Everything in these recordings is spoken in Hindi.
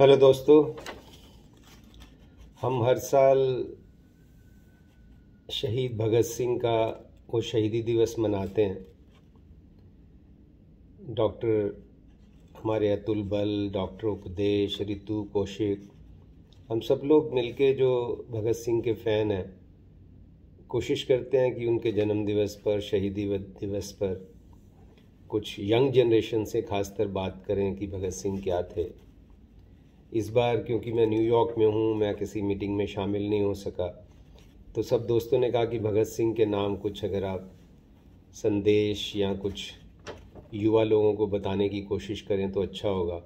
हेलो दोस्तों हम हर साल शहीद भगत सिंह का वो शहीदी दिवस मनाते हैं डॉक्टर हमारे अतुल बल डॉक्टर उपदेश रितु कौशिक हम सब लोग मिलके जो भगत सिंह के फ़ैन हैं कोशिश करते हैं कि उनके जन्म दिवस पर शहीदी दिवस पर कुछ यंग जनरेशन से खासकर बात करें कि भगत सिंह क्या थे इस बार क्योंकि मैं न्यूयॉर्क में हूँ मैं किसी मीटिंग में शामिल नहीं हो सका तो सब दोस्तों ने कहा कि भगत सिंह के नाम कुछ अगर आप संदेश या कुछ युवा लोगों को बताने की कोशिश करें तो अच्छा होगा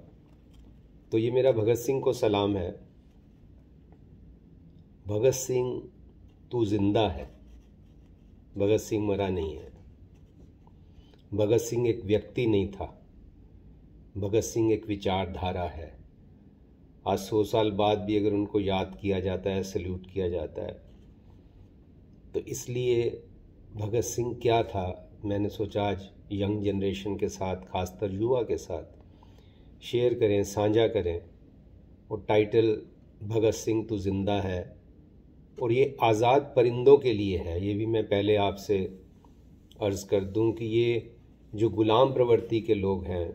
तो ये मेरा भगत सिंह को सलाम है भगत सिंह तू जिंदा है भगत सिंह मरा नहीं है भगत सिंह एक व्यक्ति नहीं था भगत सिंह एक विचारधारा है आज सौ साल बाद भी अगर उनको याद किया जाता है सल्यूट किया जाता है तो इसलिए भगत सिंह क्या था मैंने सोचा आज यंग जनरेशन के साथ खासतर युवा के साथ शेयर करें साझा करें और टाइटल भगत सिंह तो ज़िंदा है और ये आज़ाद परिंदों के लिए है ये भी मैं पहले आपसे अर्ज़ कर दूं कि ये जो ग़ुलाम प्रवृत्ति के लोग हैं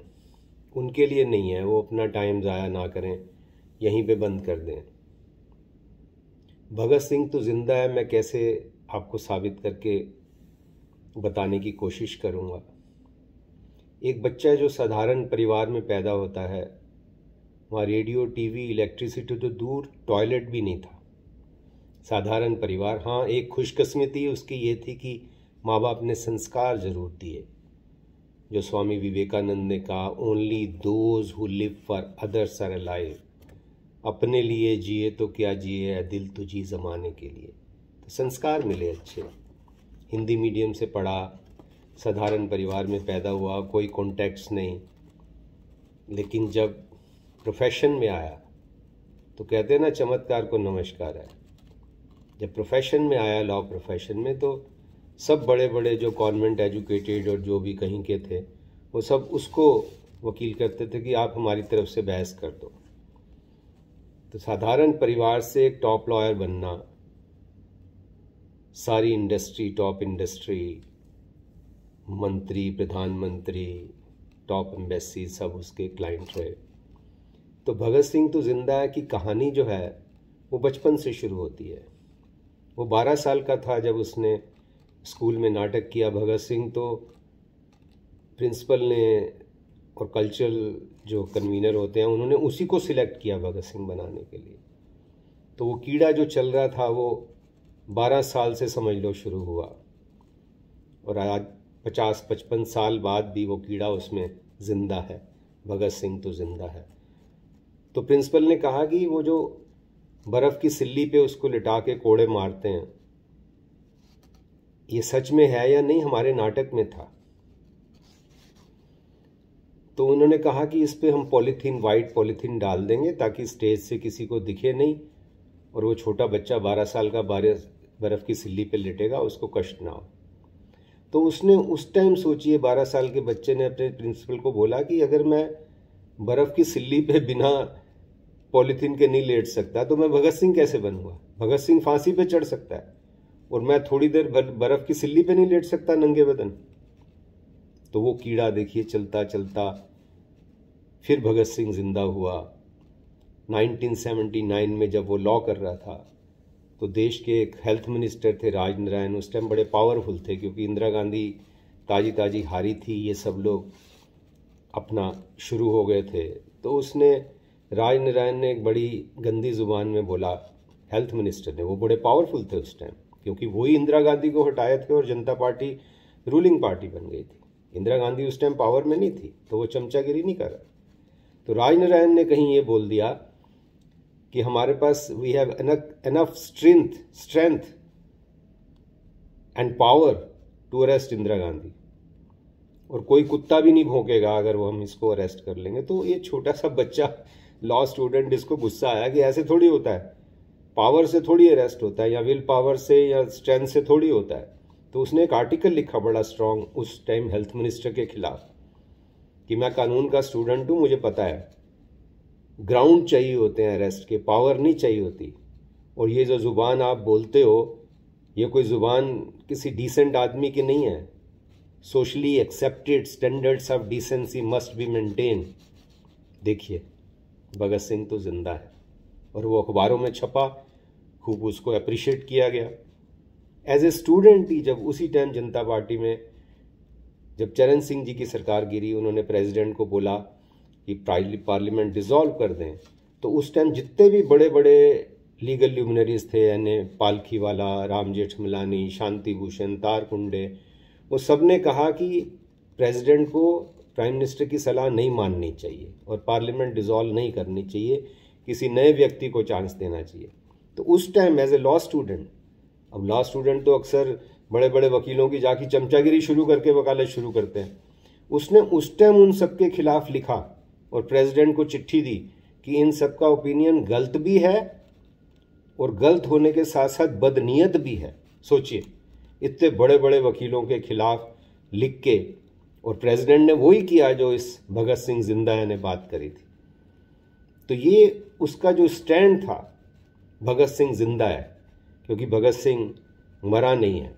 उनके लिए नहीं है वो अपना टाइम ज़ाया ना करें यहीं पे बंद कर दें भगत सिंह तो ज़िंदा है मैं कैसे आपको साबित करके बताने की कोशिश करूँगा एक बच्चा जो साधारण परिवार में पैदा होता है वहाँ रेडियो टीवी इलेक्ट्रिसिटी तो दूर टॉयलेट भी नहीं था साधारण परिवार हाँ एक खुशकस्मती उसकी ये थी कि माँ बाप ने संस्कार जरूर दिए जो स्वामी विवेकानंद ने कहा only those who live for others are alive अपने लिए जिए तो क्या जिए दिल तो जी ज़माने के लिए तो संस्कार मिले अच्छे हिंदी मीडियम से पढ़ा साधारण परिवार में पैदा हुआ कोई कॉन्टैक्ट्स नहीं लेकिन जब प्रोफेशन में आया तो कहते हैं ना चमत्कार को नमस्कार है जब प्रोफेशन में आया लॉ प्रोफेशन में तो सब बड़े बड़े जो कॉन्वेंट एजुकेटेड और जो भी कहीं के थे वो सब उसको वकील करते थे कि आप हमारी तरफ से बहस कर दो तो साधारण परिवार से एक टॉप लॉयर बनना सारी इंडस्ट्री टॉप इंडस्ट्री मंत्री प्रधानमंत्री टॉप एम्बेसी सब उसके क्लाइंट रहे तो भगत सिंह तो जिंदा है की कहानी जो है वो बचपन से शुरू होती है वो बारह साल का था जब उसने स्कूल में नाटक किया भगत सिंह तो प्रिंसिपल ने और कल्चरल जो कन्वीनर होते हैं उन्होंने उसी को सिलेक्ट किया भगत सिंह बनाने के लिए तो वो कीड़ा जो चल रहा था वो बारह साल से समझ लो शुरू हुआ और आज पचास पचपन साल बाद भी वो कीड़ा उसमें ज़िंदा है भगत सिंह तो ज़िंदा है तो प्रिंसिपल ने कहा कि वो जो बर्फ़ की सिल्ली पे उसको लिटा के कोड़े मारते हैं ये सच में है या नहीं हमारे नाटक में था तो उन्होंने कहा कि इस पर हम पॉलीथीन वाइट पॉलीथीन डाल देंगे ताकि स्टेज से किसी को दिखे नहीं और वो छोटा बच्चा बारह साल का बारह बर्फ़ की सिल्ली पे लेटेगा उसको कष्ट ना हो तो उसने उस टाइम सोचिए बारह साल के बच्चे ने अपने प्रिंसिपल को बोला कि अगर मैं बर्फ़ की सिल्ली पे बिना पॉलीथीन के नहीं लेट सकता तो मैं भगत सिंह कैसे बनूंगा भगत सिंह फांसी पे चढ़ सकता है और मैं थोड़ी देर बर्फ़ की सिल्ली पे नहीं लेट सकता नंगे बदन तो वो कीड़ा देखिए चलता चलता फिर भगत सिंह जिंदा हुआ 1979 में जब वो लॉ कर रहा था तो देश के एक हेल्थ मिनिस्टर थे राज नारायण उस टाइम बड़े पावरफुल थे क्योंकि इंदिरा गांधी ताजी ताजी हारी थी ये सब लोग अपना शुरू हो गए थे तो उसने राज नारायण ने एक बड़ी गंदी ज़ुबान में बोला हेल्थ मिनिस्टर ने वो बड़े पावरफुल थे उस टाइम क्योंकि वही इंदिरा गांधी को हटाए थे और जनता पार्टी रूलिंग पार्टी बन गई थी इंदिरा गांधी उस टाइम पावर में नहीं थी तो वो चमचागिरी नहीं कर रहा तो राजनारायण ने कहीं ये बोल दिया कि हमारे पास we have enough strength strength and power to arrest Indira Gandhi और कोई कुत्ता भी नहीं भोंकेगा अगर वो हम इसको अरेस्ट कर लेंगे तो ये छोटा सा बच्चा लॉ स्टूडेंट इसको गुस्सा आया कि ऐसे थोड़ी होता है पावर से थोड़ी अरेस्ट होता है या विल पावर से या स्ट्रेंथ से थोड़ी होता है तो उसने एक आर्टिकल लिखा बड़ा स्ट्रांग उस टाइम हेल्थ मिनिस्टर के खिलाफ कि मैं कानून का स्टूडेंट हूँ मुझे पता है ग्राउंड चाहिए होते हैं अरेस्ट के पावर नहीं चाहिए होती और ये जो ज़ुबान आप बोलते हो ये कोई ज़ुबान किसी डिसेंट आदमी की नहीं है socially accepted standards of decency must be maintain देखिए भगत सिंह तो ज़िंदा है और वो अखबारों में छपा खूब उसको अप्रिशिएट किया गया एज ए स्टूडेंट ही जब उसी टाइम जनता पार्टी में जब चरण सिंह जी की सरकार गिरी उन्होंने प्रेसिडेंट को बोला कि पार्लियामेंट डिज़ोल्व कर दें तो उस टाइम जितने भी बड़े बड़े लीगल ल्यूमिनरीज थे यानी पालखी वाला राम जेठमलानी शांति भूषण तार कुंडे वो सब ने कहा कि प्रेसिडेंट को प्राइम मिनिस्टर की सलाह नहीं माननी चाहिए और पार्लियामेंट डिज़ोल्व नहीं करनी चाहिए किसी नए व्यक्ति को चांस देना चाहिए तो उस time as a law student अब लास्ट स्टूडेंट तो अक्सर बड़े बड़े वकीलों की जाके चमचागिरी शुरू करके वकालत शुरू करते हैं उसने उस टाइम उन सबके खिलाफ लिखा और प्रेसिडेंट को चिट्ठी दी कि इन सबका ओपिनियन गलत भी है और गलत होने के साथ साथ बदनीयत भी है सोचिए इतने बड़े बड़े वकीलों के खिलाफ लिख के और प्रेसिडेंट ने वही किया जो इस भगत सिंह जिंदा ने बात करी थी तो ये उसका जो स्टैंड था भगत सिंह जिंदा है क्योंकि भगत सिंह मरा नहीं है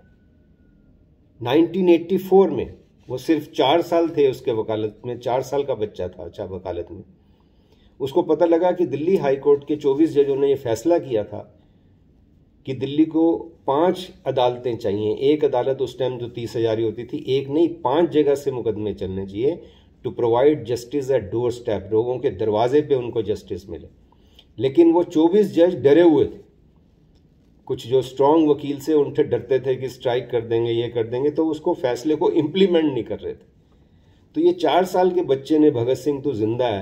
1984 में वो सिर्फ चार साल थे उसके वकालत में चार साल का बच्चा था अच्छा वकालत में उसको पता लगा कि दिल्ली हाई कोर्ट के 24 जजों ने ये फैसला किया था कि दिल्ली को पांच अदालतें चाहिए एक अदालत उस टाइम जो तीस हजार ही होती थी एक नहीं पांच जगह से मुकदमे चलने चाहिए to provide justice at doorstep लोगों के दरवाजे पे उनको जस्टिस मिले लेकिन वो 24 जज डरे हुए थे कुछ जो स्ट्रांग वकील से उनसे डरते थे कि स्ट्राइक कर देंगे ये कर देंगे तो उसको फैसले को इम्प्लीमेंट नहीं कर रहे थे तो ये चार साल के बच्चे ने भगत सिंह तो जिंदा है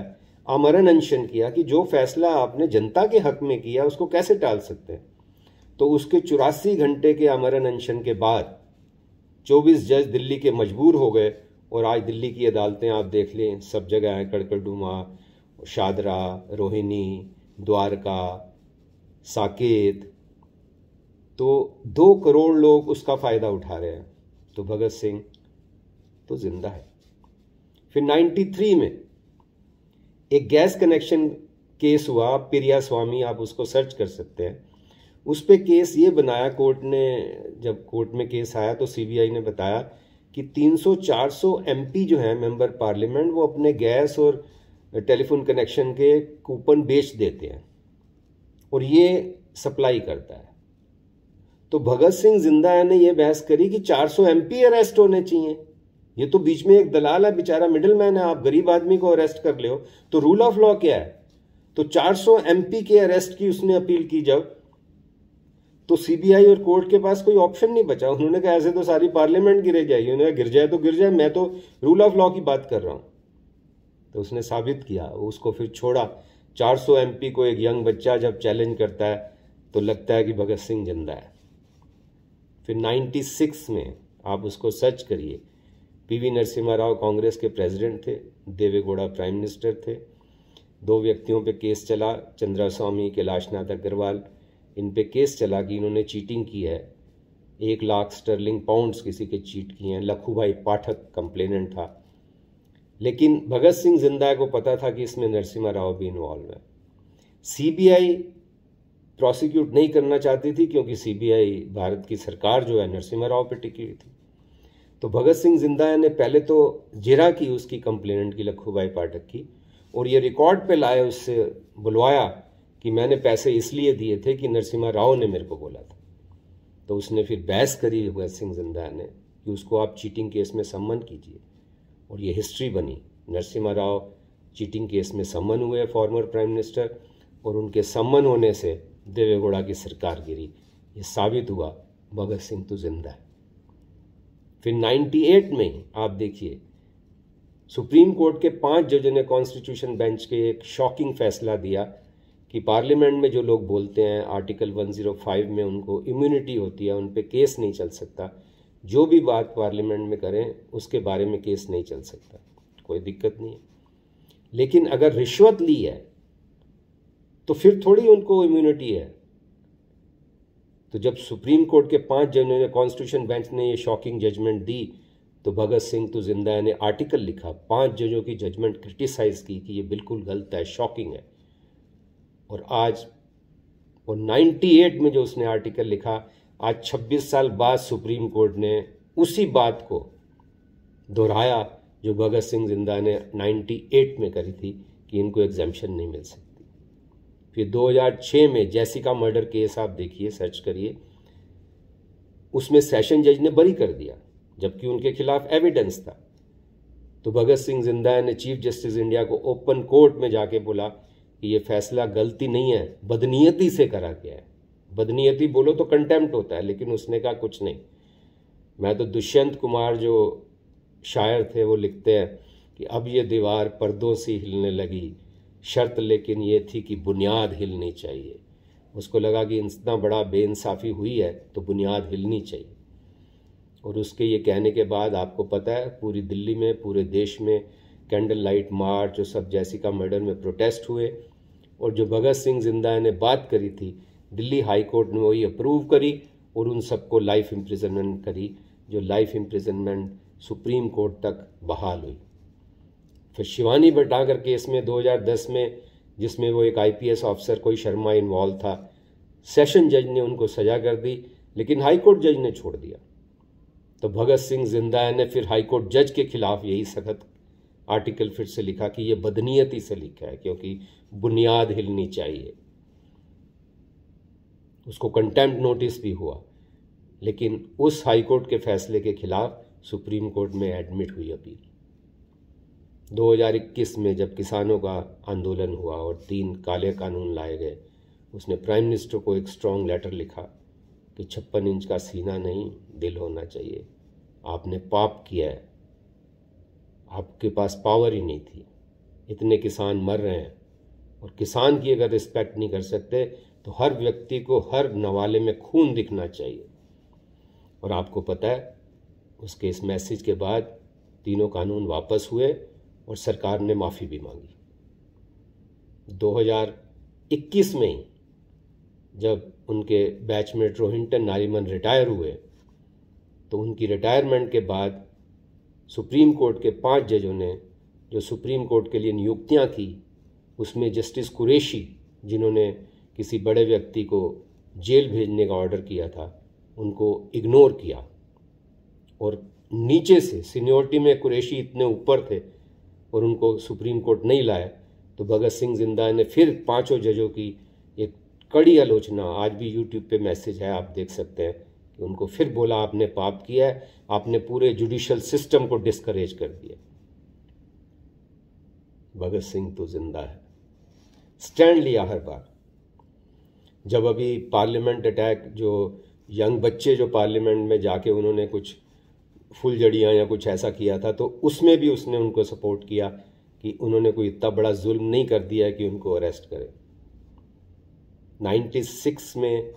आमरण अनशन किया कि जो फैसला आपने जनता के हक में किया उसको कैसे टाल सकते हैं तो उसके चौरासी घंटे के आमरण अनशन के बाद चौबीस जज दिल्ली के मजबूर हो गए और आज दिल्ली की अदालतें आप देख लें सब जगह हैं कड़कड़डूमा शादरा रोहिणी द्वारका साकेत तो दो करोड़ लोग उसका फ़ायदा उठा रहे हैं तो भगत सिंह तो जिंदा है फिर 93 में एक गैस कनेक्शन केस हुआ प्रिया स्वामी आप उसको सर्च कर सकते हैं उस पर केस ये बनाया कोर्ट ने जब कोर्ट में केस आया तो सीबीआई ने बताया कि 300-400 एमपी जो हैं मेंबर पार्लियामेंट वो अपने गैस और टेलीफोन कनेक्शन के कूपन बेच देते हैं और ये सप्लाई करता है तो भगत सिंह जिंदा ने यह बहस करी कि 400 सौ पी अरेस्ट होने चाहिए ये तो बीच में एक दलाल है बेचारा मिडिल मैन है आप गरीब आदमी को अरेस्ट कर ले तो रूल ऑफ लॉ क्या है तो 400 सौ पी के अरेस्ट की उसने अपील की जब तो सीबीआई और कोर्ट के पास कोई ऑप्शन नहीं बचा उन्होंने कहा ऐसे तो सारी पार्लियामेंट गिरे जाएगी उन्होंने गिर जाए तो गिर जाए मैं तो रूल ऑफ लॉ की बात कर रहा हूं तो उसने साबित किया उसको फिर छोड़ा 400 पी को एक यंग बच्चा जब चैलेंज करता है तो लगता है कि भगत सिंह जिंदा है फिर 96 में आप उसको सर्च करिए पीवी नरसिम्हा राव कांग्रेस के प्रेसिडेंट थे देवेगौड़ा प्राइम मिनिस्टर थे दो व्यक्तियों पे केस चला चंद्रा स्वामी कैलाशनाथ अग्रवाल इन पे केस चला कि इन्होंने चीटिंग की है एक लाख स्टर्लिंग पाउंड्स किसी के चीट किए हैं लखू भाई पाठक कंप्लेनेंट था लेकिन भगत सिंह जिंदा को पता था कि इसमें नरसिम्हा राव भी इन्वॉल्व है सीबीआई प्रोसिक्यूट नहीं करना चाहती थी क्योंकि सीबीआई भारत की सरकार जो है नरसिम्हा राव पर टिकी हुई थी तो भगत सिंह जिंदा ने पहले तो जिरा की उसकी कंप्लेनेंट की लखूभाई पाठक की और ये रिकॉर्ड पे लाए उससे बुलवाया कि मैंने पैसे इसलिए दिए थे कि नरसिम्हा राव ने मेरे को बोला था तो उसने फिर बहस करी भगत सिंह जिंदा ने कि उसको आप चीटिंग केस में सम्मन कीजिए और ये हिस्ट्री बनी नरसिम्हा राव चीटिंग केस में सम्मन हुए फॉर्मर प्राइम मिनिस्टर और उनके सम्मन होने से देवेगौड़ा की सरकार गिरी ये साबित हुआ भगत सिंह तो जिंदा है फिर 98 में आप देखिए सुप्रीम कोर्ट के पांच जजों ने कॉन्स्टिट्यूशन बेंच के एक शॉकिंग फैसला दिया कि पार्लियामेंट में जो लोग बोलते हैं आर्टिकल 105 में उनको इम्यूनिटी होती है उन पर केस नहीं चल सकता जो भी बात पार्लियामेंट में करें उसके बारे में केस नहीं चल सकता कोई दिक्कत नहीं है लेकिन अगर रिश्वत ली है तो फिर थोड़ी उनको इम्यूनिटी है तो जब सुप्रीम कोर्ट के पांच जजों ने कॉन्स्टिट्यूशन बेंच ने ये शॉकिंग जजमेंट दी तो भगत सिंह तो जिंदा ने आर्टिकल लिखा पांच जजों की जजमेंट क्रिटिसाइज की कि ये बिल्कुल गलत है शॉकिंग है और आज और 98 में जो उसने आर्टिकल लिखा आज 26 साल बाद सुप्रीम कोर्ट ने उसी बात को दोहराया जो भगत सिंह जिंदा ने 98 में करी थी कि इनको एग्जामेशन नहीं मिल सकती फिर 2006 में जैसिका मर्डर केस आप देखिए सर्च करिए उसमें सेशन जज ने बरी कर दिया जबकि उनके खिलाफ एविडेंस था तो भगत सिंह जिंदा ने चीफ जस्टिस इंडिया को ओपन कोर्ट में जाके बोला कि ये फैसला गलती नहीं है बदनीयती से करा गया है बदनीयती बोलो तो कंटेम्प्ट होता है लेकिन उसने कहा कुछ नहीं मैं तो दुष्यंत कुमार जो शायर थे वो लिखते हैं कि अब ये दीवार पर्दों से हिलने लगी शर्त लेकिन ये थी कि बुनियाद हिलनी चाहिए उसको लगा कि इतना बड़ा बेइंसाफ़ी हुई है तो बुनियाद हिलनी चाहिए और उसके ये कहने के बाद आपको पता है पूरी दिल्ली में पूरे देश में कैंडल लाइट मार्च और सब जैसिका मर्डर में प्रोटेस्ट हुए और जो भगत सिंह जिंदा ने बात करी थी दिल्ली हाई कोर्ट ने वही अप्रूव करी और उन सबको लाइफ इम्प्रिजनमेंट करी जो लाइफ इम्प्रिजनमेंट सुप्रीम कोर्ट तक बहाल हुई तो शिवानी भटनागर केस में 2010 में जिसमें वो एक आईपीएस ऑफिसर कोई शर्मा इन्वॉल्व था सेशन जज ने उनको सजा कर दी लेकिन हाईकोर्ट जज ने छोड़ दिया तो भगत सिंह जिंदा है ने फिर हाईकोर्ट जज के खिलाफ यही सख्त आर्टिकल फिर से लिखा कि ये बदनीयती से लिखा है क्योंकि बुनियाद हिलनी चाहिए उसको कंटेम्प्ट नोटिस भी हुआ लेकिन उस हाईकोर्ट के फैसले के खिलाफ सुप्रीम कोर्ट में एडमिट हुई अपील 2021 में जब किसानों का आंदोलन हुआ और तीन काले कानून लाए गए उसने प्राइम मिनिस्टर को एक स्ट्रॉन्ग लेटर लिखा कि छप्पन इंच का सीना नहीं दिल होना चाहिए आपने पाप किया है आपके पास पावर ही नहीं थी इतने किसान मर रहे हैं और किसान की अगर रिस्पेक्ट नहीं कर सकते तो हर व्यक्ति को हर नवाले में खून दिखना चाहिए और आपको पता है उसके इस मैसेज के बाद तीनों कानून वापस हुए और सरकार ने माफ़ी भी मांगी 2021 में जब उनके बैचमेट रोहिंटन नारीमन रिटायर हुए तो उनकी रिटायरमेंट के बाद सुप्रीम कोर्ट के पांच जजों ने जो सुप्रीम कोर्ट के लिए नियुक्तियां की उसमें जस्टिस कुरेशी जिन्होंने किसी बड़े व्यक्ति को जेल भेजने का ऑर्डर किया था उनको इग्नोर किया और नीचे से सीनियोरिटी में कुरेशी इतने ऊपर थे और उनको सुप्रीम कोर्ट नहीं लाए तो भगत सिंह जिंदा ने फिर पांचों जजों की एक कड़ी आलोचना आज भी यूट्यूब पे मैसेज है आप देख सकते हैं कि उनको फिर बोला आपने पाप किया है आपने पूरे जुडिशल सिस्टम को डिस्करेज कर दिया भगत सिंह तो जिंदा है स्टैंड लिया हर बार जब अभी पार्लियामेंट अटैक जो यंग बच्चे जो पार्लियामेंट में जाके उन्होंने कुछ फुलझड़ियाँ या कुछ ऐसा किया था तो उसमें भी उसने उनको सपोर्ट किया कि उन्होंने कोई इतना बड़ा जुल्म नहीं कर दिया कि उनको अरेस्ट करें 96 में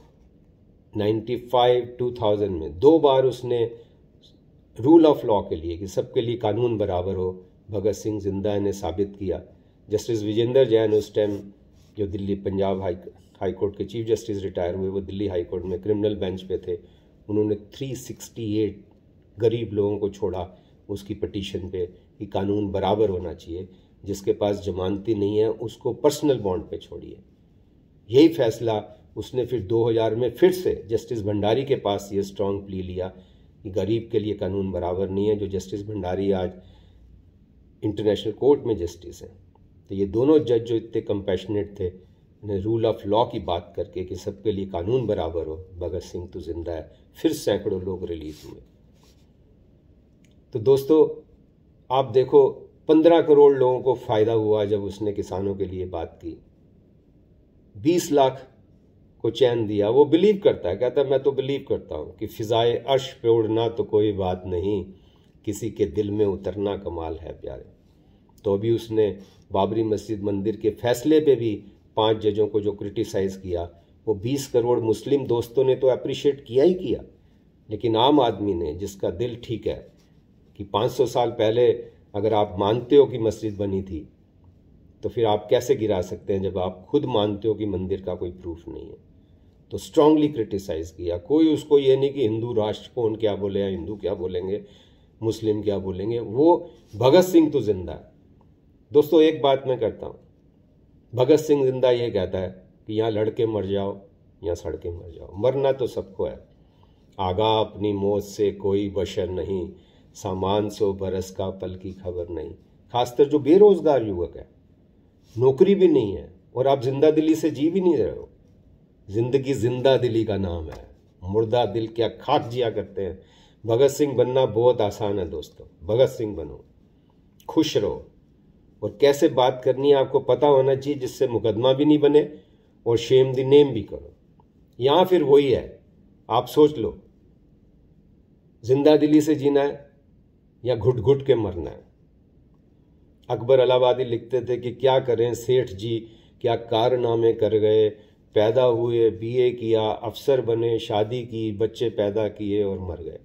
95 2000 में दो बार उसने रूल ऑफ लॉ के लिए कि सबके लिए कानून बराबर हो भगत सिंह जिंदा ने साबित किया जस्टिस विजेंद्र जैन उस टाइम जो दिल्ली पंजाब हाई हाईकोर्ट के चीफ जस्टिस रिटायर हुए वो दिल्ली हाईकोर्ट में क्रिमिनल बेंच पे थे उन्होंने 368 गरीब लोगों को छोड़ा उसकी पटिशन पे कि कानून बराबर होना चाहिए जिसके पास जमानती नहीं है उसको पर्सनल बॉन्ड पे छोड़िए यही फैसला उसने फिर 2000 में फिर से जस्टिस भंडारी के पास ये स्ट्रॉन्ग प्ली लिया कि गरीब के लिए कानून बराबर नहीं है जो जस्टिस भंडारी आज इंटरनेशनल कोर्ट में जस्टिस हैं तो ये दोनों जज जो इतने कम्पैशनेट थे उन्हें रूल ऑफ लॉ की बात करके कि सबके लिए कानून बराबर हो भगत सिंह तो जिंदा है फिर सैकड़ों लोग रिलीज हुए तो दोस्तों आप देखो पंद्रह करोड़ लोगों को फ़ायदा हुआ जब उसने किसानों के लिए बात की बीस लाख को चैन दिया वो बिलीव करता है कहता है मैं तो बिलीव करता हूँ कि फ़िज़ाए अर्श पे उड़ना तो कोई बात नहीं किसी के दिल में उतरना कमाल है प्यारे तो अभी उसने बाबरी मस्जिद मंदिर के फैसले पे भी पांच जजों को जो क्रिटिसाइज़ किया वो बीस करोड़ मुस्लिम दोस्तों ने तो अप्रिशिएट किया ही किया लेकिन आम आदमी ने जिसका दिल ठीक है कि 500 साल पहले अगर आप मानते हो कि मस्जिद बनी थी तो फिर आप कैसे गिरा सकते हैं जब आप खुद मानते हो कि मंदिर का कोई प्रूफ नहीं है तो स्ट्रांगली क्रिटिसाइज किया कोई उसको ये नहीं कि हिंदू राष्ट्र कौन क्या बोले या हिंदू क्या बोलेंगे मुस्लिम क्या बोलेंगे वो भगत सिंह तो जिंदा है दोस्तों एक बात मैं करता हूँ भगत सिंह जिंदा ये कहता है कि यहाँ लड़के मर जाओ या सड़के मर जाओ मरना तो सबको है आगा अपनी मौत से कोई बशर नहीं सामान सो बरस का पल की खबर नहीं खासकर जो बेरोजगार युवक है नौकरी भी नहीं है और आप जिंदा दिली से जी भी नहीं रहे हो जिंदगी जिंदा दिली का नाम है मुर्दा दिल क्या खाक जिया करते हैं भगत सिंह बनना बहुत आसान है दोस्तों भगत सिंह बनो खुश रहो और कैसे बात करनी है आपको पता होना चाहिए जिससे मुकदमा भी नहीं बने और शेम दी नेम भी करो यहाँ फिर वही है आप सोच लो जिंदा दिली से जीना है या घुट घुट के मरना है अकबर अलाबादी लिखते थे कि क्या करें सेठ जी क्या कारनामे कर गए पैदा हुए बीए किया अफसर बने शादी की बच्चे पैदा किए और मर गए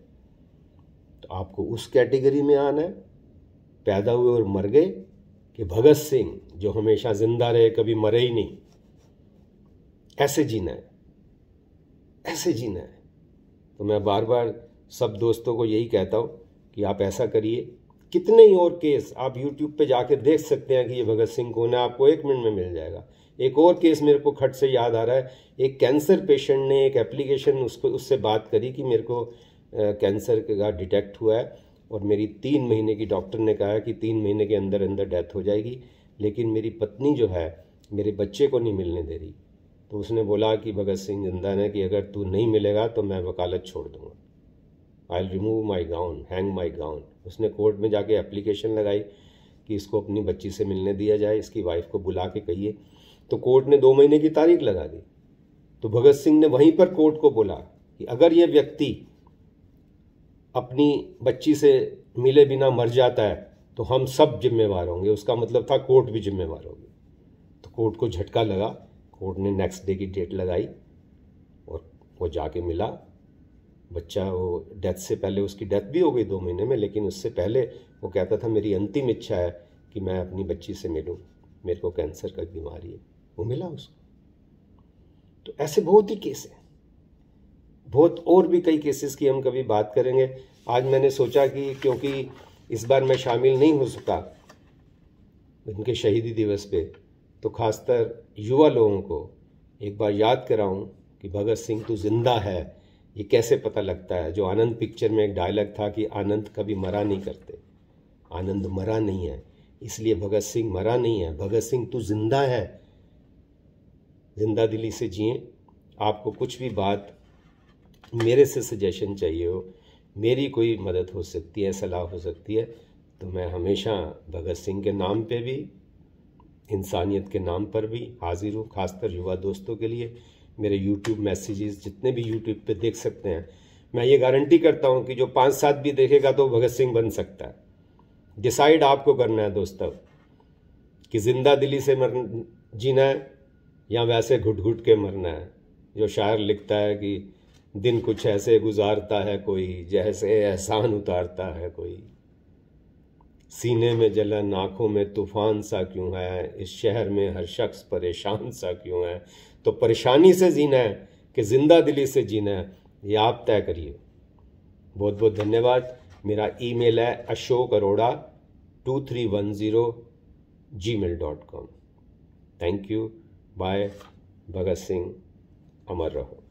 तो आपको उस कैटेगरी में आना है पैदा हुए और मर गए कि भगत सिंह जो हमेशा जिंदा रहे कभी मरे ही नहीं ऐसे जीना है ऐसे जीना है तो मैं बार बार सब दोस्तों को यही कहता हूँ कि आप ऐसा करिए कितने ही और केस आप यूट्यूब पे जाके देख सकते हैं कि ये भगत सिंह कौन है आपको एक मिनट में मिल जाएगा एक और केस मेरे को खट से याद आ रहा है एक कैंसर पेशेंट ने एक एप्लीकेशन उसको उससे बात करी कि मेरे को कैंसर का डिटेक्ट हुआ है और मेरी तीन महीने की डॉक्टर ने कहा कि तीन महीने के अंदर अंदर डेथ हो जाएगी लेकिन मेरी पत्नी जो है मेरे बच्चे को नहीं मिलने दे रही तो उसने बोला कि भगत सिंह जिंदा ने कि अगर तू नहीं मिलेगा तो मैं वकालत छोड़ दूँगा I remove my gown hang my gown उसने कोर्ट में जाके एप्लीकेशन लगाई कि इसको अपनी बच्ची से मिलने दिया जाए इसकी वाइफ को बुला के कहिए तो कोर्ट ने दो महीने की तारीख लगा दी तो भगत सिंह ने वहीं पर कोर्ट को बोला कि अगर ये व्यक्ति अपनी बच्ची से मिले बिना मर जाता है तो हम सब जिम्मेवार होंगे उसका मतलब था कोर्ट भी जिम्मेवार होगी तो कोर्ट को झटका लगा कोर्ट ने नेक्स्ट डे की डेट लगाई और वो जाके मिला बच्चा वो डेथ से पहले उसकी डेथ भी हो गई दो महीने में लेकिन उससे पहले वो कहता था मेरी अंतिम इच्छा है कि मैं अपनी बच्ची से मिलूँ मेरे को कैंसर का बीमारी है वो मिला उसको तो ऐसे बहुत ही केस हैं बहुत और भी कई केसेस की हम कभी बात करेंगे आज मैंने सोचा कि क्योंकि इस बार मैं शामिल नहीं हो सका उनके शहीदी दिवस पे तो खासकर युवा लोगों को एक बार याद कराऊं कि भगत सिंह तो ज़िंदा है ये कैसे पता लगता है जो आनंद पिक्चर में एक डायलॉग था कि आनंद कभी मरा नहीं करते आनंद मरा नहीं है इसलिए भगत सिंह मरा नहीं है भगत सिंह तू जिंदा है जिंदा दिली से जिए आपको कुछ भी बात मेरे से सजेशन चाहिए हो मेरी कोई मदद हो सकती है सलाह हो सकती है तो मैं हमेशा भगत सिंह के नाम पे भी इंसानियत के नाम पर भी हाजिर हूँ खासकर युवा दोस्तों के लिए मेरे YouTube मैसेजेस जितने भी YouTube पे देख सकते हैं मैं ये गारंटी करता हूँ कि जो पाँच सात भी देखेगा तो भगत सिंह बन सकता है डिसाइड आपको करना है दोस्तों कि ज़िंदा दिली से मर जीना है या वैसे घुट घुट के मरना है जो शायर लिखता है कि दिन कुछ ऐसे गुजारता है कोई जैसे एहसान उतारता है कोई सीने में जलन आँखों में तूफान सा क्यों है इस शहर में हर शख्स परेशान सा क्यों है तो परेशानी से जीना है कि ज़िंदा दिली से जीना है ये आप तय करिए बहुत बहुत धन्यवाद मेरा ईमेल है Ashok Arora two three one zero Gmail dot com thank you bye Bhagat Singh अमर रहो